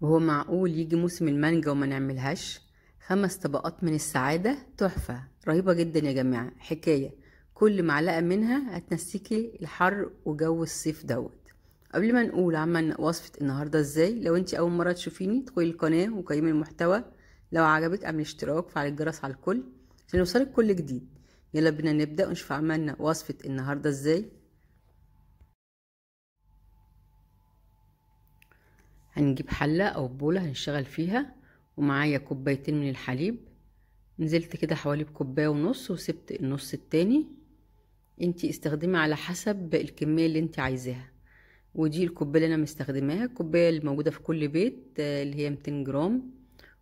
وهو معقول يجي موسم المانجا وما نعملهاش خمس طبقات من السعادة تحفة رهيبة جدا يا جماعة حكاية كل معلقة منها هتنسيكي الحر وجو الصيف دوت قبل ما نقول عمل وصفة النهاردة ازاي لو انت اول مرة تشوفيني ادخلي القناة وقيمي المحتوى لو عجبك اعمل اشتراك فعل الجرس على الكل عشان يوصلك كل جديد يلا بينا نبدأ ونشوف عملنا وصفة النهاردة ازاي هنجيب حلة أو بولة هنشتغل فيها ومعايا كوبايتين من الحليب نزلت كده حوالي بكوباية ونص وسبت النص التاني انتي استخدمي على حسب الكمية اللي انتي عايزاها ودي الكوباية اللي انا مستخدماها الكوباية اللي موجودة في كل بيت آه، اللي هي 200 جرام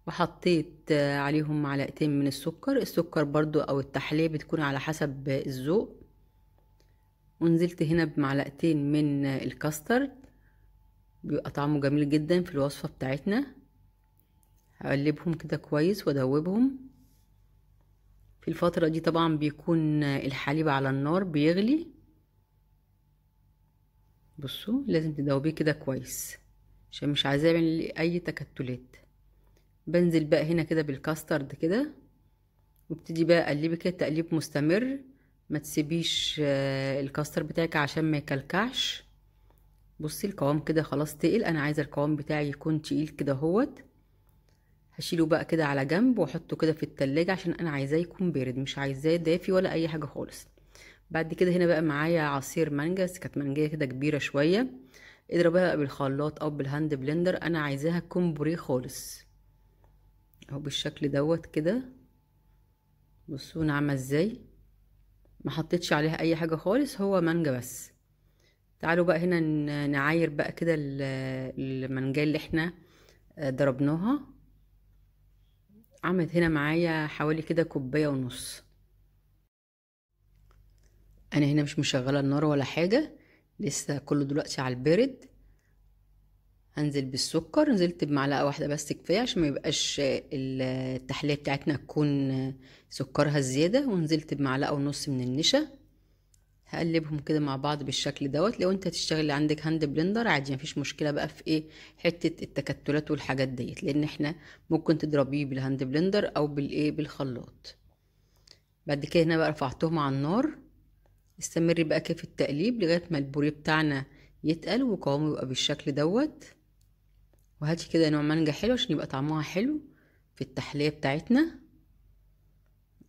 وحطيت آه، عليهم معلقتين من السكر السكر برضو او التحلية بتكون على حسب الذوق ونزلت هنا بمعلقتين من الكاسترد بيبقى طعمه جميل جدا في الوصفة بتاعتنا هقلبهم كده كويس وادوبهم في الفترة دي طبعا بيكون الحليب على النار بيغلي بصوا لازم تدوبيه كده كويس عشان مش عايزاه يعمل اي تكتلات بنزل بقى هنا كده بالكاسترد كده وابتدي بقى اقلبي كده تقليب مستمر ما تسيبيش آه، الكاستر بتاعك عشان ما يكلكعش بصي القوام كده خلاص تقل انا عايزه القوام بتاعي يكون تقيل كده اهوت هشيله بقى كده على جنب واحطه كده في التلاجة عشان انا عايزاه يكون بارد مش عايزاه دافي ولا اي حاجه خالص بعد كده هنا بقى معايا عصير مانجا بس كانت مانجايه كده كبيره شويه اضربها بقى بالخلاط او بالهاند بلندر انا عايزاها تكون بوريه خالص اهو بالشكل دوت كده بصوا نعمل عامله ازاي ما حطيتش عليها اي حاجه خالص هو مانجا بس تعالوا بقى هنا نعاير بقى كده المنجال اللي احنا آه، ضربناها عملت هنا معايا حوالي كده كوبايه ونص انا هنا مش مشغله النار ولا حاجه لسه كله دلوقتي على البارد هنزل بالسكر نزلت بمعلقه واحده بس كفايه عشان ما يبقاش آه، التحليه بتاعتنا تكون آه، سكرها زياده ونزلت بمعلقه ونص من النشا هقلبهم كده مع بعض بالشكل دوت لو انت هتشتغل عندك هاند بلندر عادي مفيش مشكله بقى في ايه حته التكتلات والحاجات ديت لان احنا ممكن تضربيه بالهاند بلندر او بالايه بالخلاط بعد كده هنا بقى رفعتهم على النار استمري بقى كيف التقليب لغايه ما البوريه بتاعنا يتقل وقوامه يبقى بالشكل دوت وهاتي كده نوع مانجا حلو عشان يبقى طعمها حلو في التحليه بتاعتنا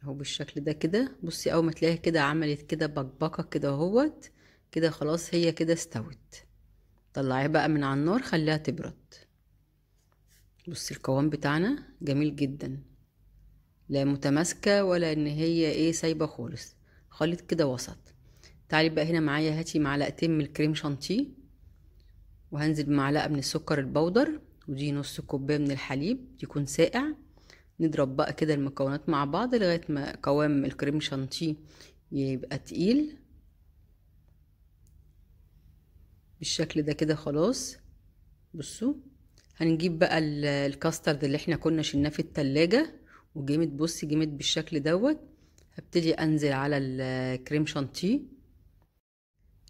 اهو بالشكل ده كده بصي اول ما تلاقيها كده عملت كده بقبقه كده اهوت كده خلاص هي كده استوت طلعيها بقى من على النار خليها تبرد بصي القوام بتاعنا جميل جدا لا متماسكه ولا ان هي ايه سايبه خالص خليط كده وسط تعالي بقى هنا معايا هاتي معلقتين من الكريم شانتيه وهنزل بمعلقه من السكر البودر ودي نص كوبايه من الحليب يكون ساقع نضرب بقى كده المكونات مع بعض لغاية ما قوام الكريم شانتيه يبقى تقيل بالشكل ده كده خلاص بصوا هنجيب بقى الكاسترد اللي احنا كنا شلناه في التلاجة وجمد بصي جمد بالشكل دوت هبتدي انزل على الكريم شانتيه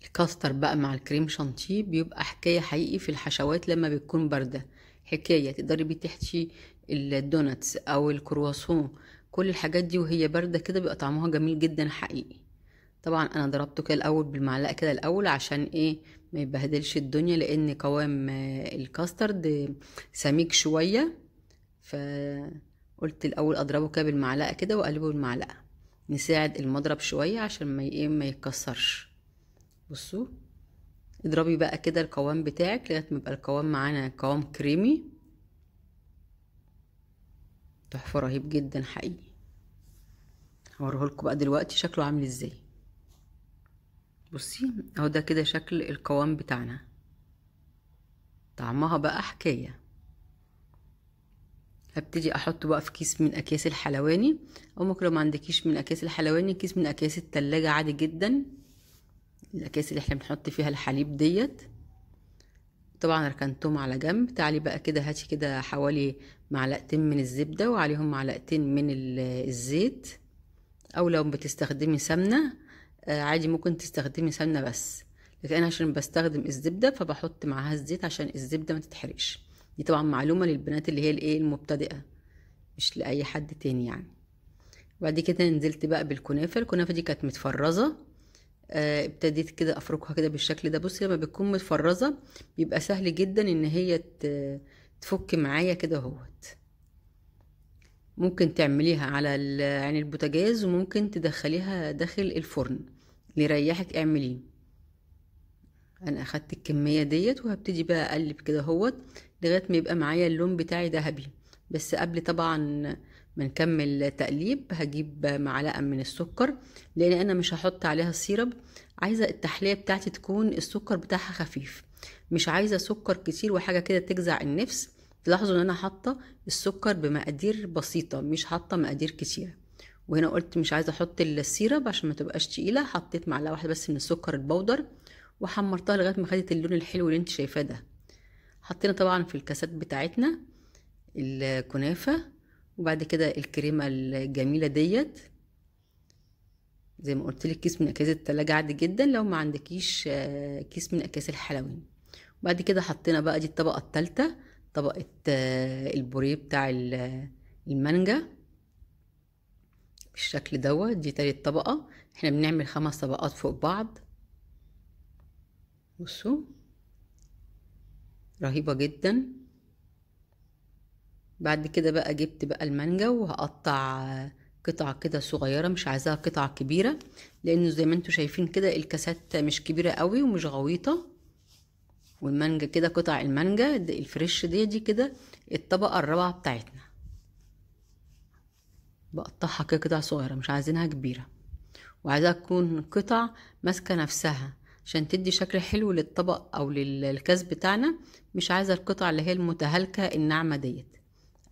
الكاستر بقى مع الكريم شانتيه بيبقى حكاية حقيقي في الحشوات لما بتكون باردة حكاية تقدري بتحشي الدوناتس او الكرواسون كل الحاجات دي وهي بارده كده بيبقى طعمها جميل جدا حقيقي طبعا انا ضربته كده الاول بالمعلقه كده الاول عشان ايه ما يبهدلش الدنيا لان قوام آه، الكاسترد سميك شويه فقلت الاول اضربه كده بالمعلقه كده واقلبه بالمعلقه نساعد المضرب شويه عشان ما ايه ما يتكسرش بصوا اضربي بقى كده القوام بتاعك لغايه ما يبقى القوام معانا قوام كريمي تحفة رهيب جدا حقيقي لكم بقى دلوقتي شكله عامل ازاي بصي اهو ده كده شكل القوام بتاعنا طعمها بقى حكايه هبتدي احطه بقى في كيس من اكياس الحلواني او ممكن لو ما عندكيش من اكياس الحلواني كيس من اكياس التلاجة عادي جدا الاكياس اللي احنا بنحط فيها الحليب ديت طبعا ركنتهم على جنب تعالي بقى كده هاتي كده حوالي معلقتين من الزبدة وعليهم معلقتين من الزيت او لو بتستخدمي سمنة آه، عادي ممكن تستخدمي سمنة بس لكن انا عشان بستخدم الزبدة فبحط معاها الزيت عشان الزبدة ما تتحرقش دي طبعا معلومة للبنات اللي هي الايه المبتدئة مش لأي حد تاني يعني بعد كده نزلت بقى بالكنافة الكنافة دي كانت متفرزة آه ابتديت كده افركها كده بالشكل ده بصي لما بتكون متفرزه بيبقى سهل جدا ان هي تفك معايا كده اهوت ممكن تعمليها على عين يعني البوتاجاز وممكن تدخليها داخل الفرن اللي يريحك اعمليه انا اخدت الكميه ديت وهبتدي بقى اقلب كده اهوت لغايه ما يبقى معايا اللون بتاعي ذهبي بس قبل طبعا بنكمل تقليب هجيب معلقه من السكر لان انا مش هحط عليها السيرب عايزه التحليه بتاعتي تكون السكر بتاعها خفيف مش عايزه سكر كتير وحاجه كده تجزع النفس تلاحظوا ان انا حاطه السكر بمقادير بسيطه مش حاطه مقادير كتيره وهنا قلت مش عايزه احط السيرب عشان ما تبقاش تقيله حطيت معلقه واحده بس من السكر البودر وحمرتها لغايه ما خدت اللون الحلو اللي انت شايفاه ده حطينا طبعا في الكاسات بتاعتنا الكنافه وبعد كده الكريمة الجميلة ديت زي ما قلت لك كيس من اكياس التلاجة عادي جدا لو ما عندكيش آه، كيس من اكياس الحلوين وبعد كده حطينا بقى دي الطبقة التالتة طبقة آه، البوريه بتاع آه، المانجا بالشكل دوت دي تالت طبقة احنا بنعمل خمس طبقات فوق بعض بصوا رهيبة جدا بعد كده بقى جبت بقى المانجا وهقطع قطع كده صغيره مش عايزاها قطع كبيره لانه زي ما انتم شايفين كده الكاسات مش كبيره قوي ومش غويطه والمانجا كده قطع المانجا الفريش دي دي كده الطبقه الرابعه بتاعتنا بقطعها كده قطع صغيره مش عايزينها كبيره وعايزاها تكون قطع ماسكه نفسها عشان تدي شكل حلو للطبق او للكاس بتاعنا مش عايزه القطع اللي هي المتهالكه الناعمه ديت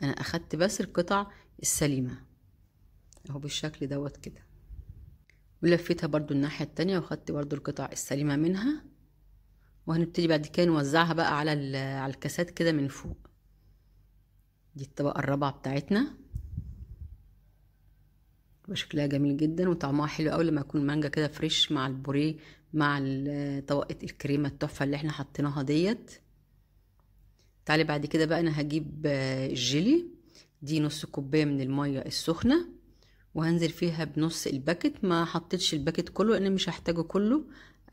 انا اخدت بس القطع السليمة اهو بالشكل دوت كده ولفيتها برضو الناحية التانية واخدت برضو القطع السليمة منها وهنبتدي بعد كده نوزعها بقى على على الكاسات كده من فوق دي الطبقة الرابعة بتاعتنا شكلها جميل جدا وطعمها حلو قوي لما يكون مانجا كده فريش مع البوريه مع طبقة الكريمة التحفة اللي احنا حطيناها ديت تعالي بعد كده بقى انا هجيب آه، الجيلي دي نص كوبايه من الميه السخنه وهنزل فيها بنص الباكت ما حطيتش الباكت كله لان مش هحتاجه كله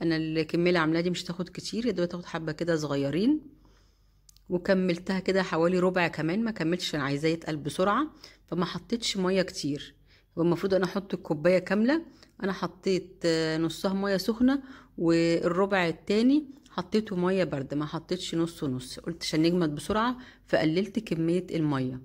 انا الكميه اللي عاملاها دي مش هتاخد كتير يا دوبك تاخد حبه كده صغيرين وكملتها كده حوالي ربع كمان ما كملتش انا عايزاه يتقل بسرعه فما حطيتش ميه كتير والمفروض المفروض انا احط الكوبايه كامله انا حطيت آه، نصها ميه سخنه والربع التاني حطيته ميه برد ما حطيتش نص ونص قلت عشان نجمد بسرعه فقللت كميه الميه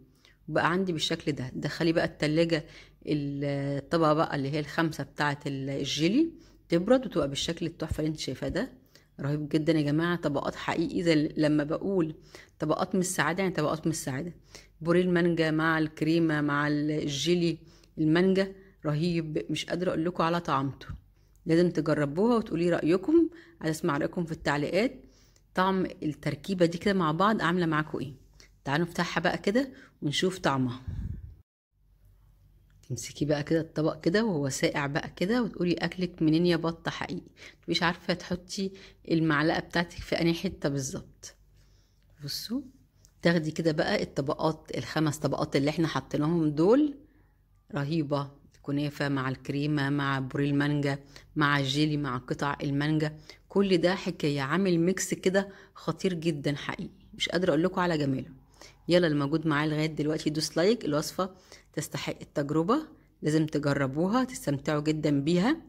وبقى عندي بالشكل ده دخلي بقى التلاجة الطبقة بقى اللي هي الخمسة بتاعة الجيلي تبرد وتبقى بالشكل التحفة اللي انت شايفاه ده رهيب جدا يا جماعة طبقات حقيقي زي لما بقول طبقات من السعادة يعني طبقات من السعادة بوري المانجا مع الكريمة مع الجيلي المانجا رهيب مش قادرة اقول لكم على طعمته لازم تجربوها وتقولي رأيكم عايزه اسمع رايكم في التعليقات طعم التركيبه دي كده مع بعض عامله معاكم ايه تعالوا نفتحها بقى كده ونشوف طعمها تمسكي بقى كده الطبق كده وهو ساقع بقى كده وتقولي اكلك منين يا بطه حقيقي مش عارفه تحطي المعلقه بتاعتك في انهي حته بالظبط بصوا تاخدي كده بقى الطبقات الخمس طبقات اللي احنا حطيناهم دول رهيبه كنافة مع الكريمة مع بوري المانجا مع الجيلي مع قطع المانجا كل ده حكاية عامل ميكس كده خطير جدا حقيقي مش قادرة أقول لكم على جماله يلا الموجود معايا لغاية دلوقتي دوس لايك الوصفة تستحق التجربة لازم تجربوها تستمتعوا جدا بيها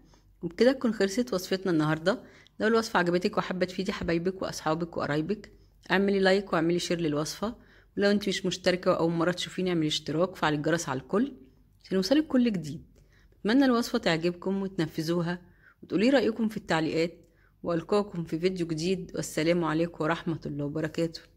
وبكده تكون خلصت وصفتنا النهاردة لو الوصفة عجبتك وحابة تفيدي حبايبك وأصحابك وقرايبك اعملي لايك واعملي شير للوصفة ولو انت مش مشتركة وأول مرة تشوفيني اعملي اشتراك فعلي الجرس على الكل عشان يوصلك كل جديد أتمنى الوصفة تعجبكم وتنفذوها وتقولي رأيكم في التعليقات وألقاكم في فيديو جديد والسلام عليكم ورحمة الله وبركاته